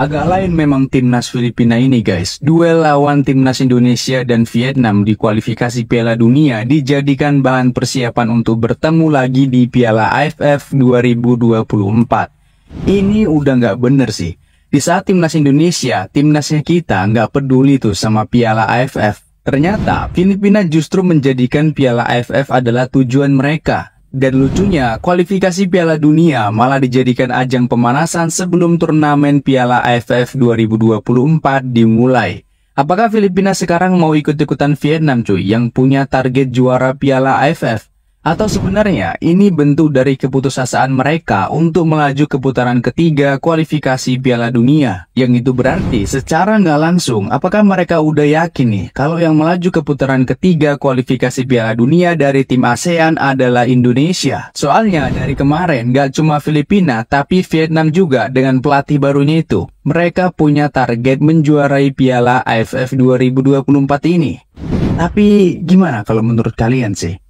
Agak lain memang timnas Filipina ini guys. Duel lawan timnas Indonesia dan Vietnam di kualifikasi Piala Dunia dijadikan bahan persiapan untuk bertemu lagi di Piala AFF 2024. Ini udah nggak bener sih. Di saat timnas Indonesia, timnasnya kita nggak peduli tuh sama Piala AFF. Ternyata Filipina justru menjadikan Piala AFF adalah tujuan mereka dan lucunya, kualifikasi Piala Dunia malah dijadikan ajang pemanasan sebelum turnamen Piala AFF 2024 dimulai. Apakah Filipina sekarang mau ikut-ikutan Vietnam cuy yang punya target juara Piala AFF? Atau sebenarnya ini bentuk dari keputusasaan mereka untuk melaju ke putaran ketiga kualifikasi Piala Dunia. Yang itu berarti secara nggak langsung apakah mereka udah yakin nih kalau yang melaju ke putaran ketiga kualifikasi Piala Dunia dari tim ASEAN adalah Indonesia. Soalnya dari kemarin nggak cuma Filipina tapi Vietnam juga dengan pelatih barunya itu. Mereka punya target menjuarai Piala AFF 2024 ini. Tapi gimana kalau menurut kalian sih?